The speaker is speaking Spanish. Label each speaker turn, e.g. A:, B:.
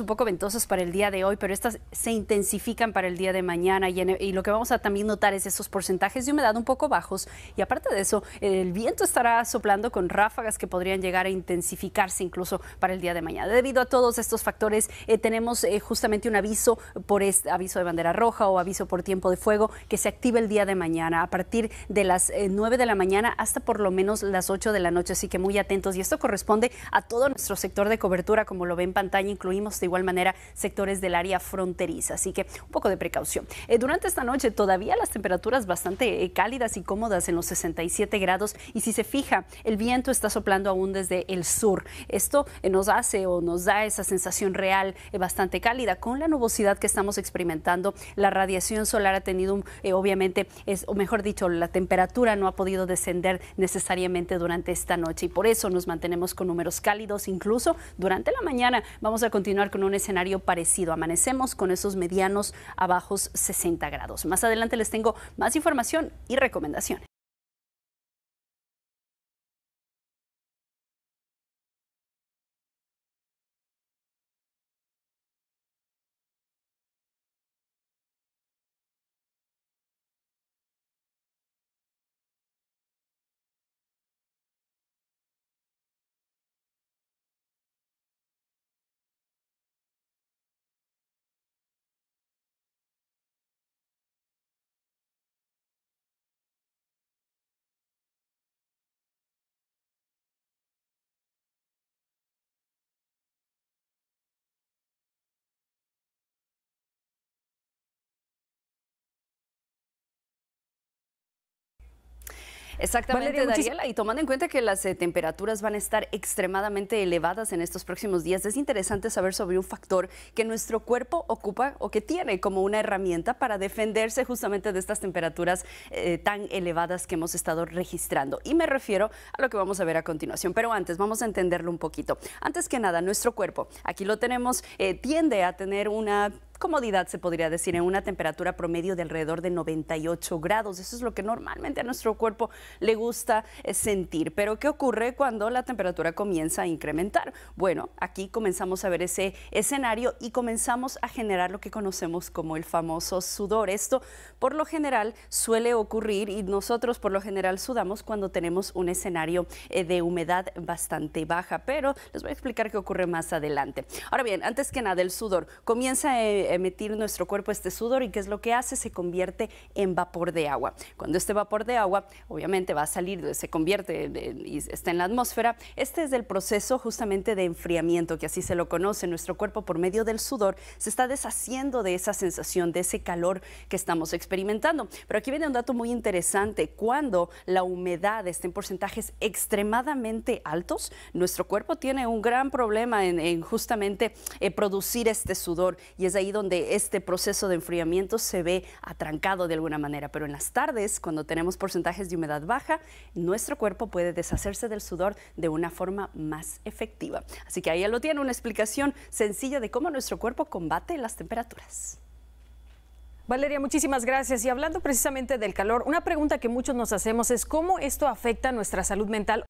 A: un poco ventosas para el día de hoy, pero estas se intensifican para el día de mañana e, y, lo que vamos a también notar es esos porcentajes de humedad un poco bajos y aparte de eso, el viento estará soplando con ráfagas que podrían llegar a intensificarse incluso para el día de mañana. Debido a todos estos factores, eh, tenemos eh, justamente un aviso por este, aviso de bandera roja o aviso por tiempo de fuego que se activa el día de mañana a partir de las 9 eh, de la mañana hasta por lo menos las 8 de la noche, así que muy atentos y esto corresponde a todo nuestro sector de cobertura, como lo ve en pantalla, incluimos de igual manera sectores del área fronteriza. Así que un poco de precaución. Eh, durante esta noche todavía las temperaturas bastante eh, cálidas y cómodas en los 67 grados y si se fija, el viento está soplando aún desde el sur. Esto eh, nos hace o nos da esa sensación real bastante cálida. Con la nubosidad que estamos experimentando, la radiación solar ha tenido, obviamente, es, o mejor dicho, la temperatura no ha podido descender necesariamente durante esta noche y por eso nos mantenemos con números cálidos, incluso durante la mañana vamos a continuar con un escenario parecido. Amanecemos con esos medianos a bajos 60 grados. Más adelante les tengo más información y recomendaciones. Exactamente, Y tomando en cuenta que las eh, temperaturas van a estar extremadamente elevadas en estos próximos días, es interesante saber sobre un factor que nuestro cuerpo ocupa o que tiene como una herramienta para defenderse justamente de estas temperaturas eh, tan elevadas que hemos estado registrando. Y me refiero a lo que vamos a ver a continuación. Pero antes, vamos a entenderlo un poquito. Antes que nada, nuestro cuerpo, aquí lo tenemos, eh, tiende a tener una comodidad, se podría decir, en una temperatura promedio de alrededor de 98 grados. Eso es lo que normalmente a nuestro cuerpo le gusta eh, sentir. Pero ¿qué ocurre cuando la temperatura comienza a incrementar? Bueno, aquí comenzamos a ver ese escenario y comenzamos a generar lo que conocemos como el famoso sudor. Esto por lo general suele ocurrir y nosotros por lo general sudamos cuando tenemos un escenario eh, de humedad bastante baja, pero les voy a explicar qué ocurre más adelante. Ahora bien, antes que nada, el sudor comienza a eh, emitir nuestro cuerpo este sudor y qué es lo que hace, se convierte en vapor de agua. Cuando este vapor de agua obviamente va a salir, se convierte y está en la atmósfera, este es el proceso justamente de enfriamiento, que así se lo conoce, nuestro cuerpo por medio del sudor se está deshaciendo de esa sensación, de ese calor que estamos experimentando. Pero aquí viene un dato muy interesante, cuando la humedad está en porcentajes extremadamente altos, nuestro cuerpo tiene un gran problema en, justamente eh, producir este sudor y es ahí donde donde este proceso de enfriamiento se ve atrancado de alguna manera, pero en las tardes, cuando tenemos porcentajes de humedad baja, nuestro cuerpo puede deshacerse del sudor de una forma más efectiva. Así que ahí ya lo tiene, una explicación sencilla de cómo nuestro cuerpo combate las temperaturas. Valeria, muchísimas gracias. Y hablando precisamente del calor, una pregunta que muchos nos hacemos es cómo esto afecta nuestra salud mental.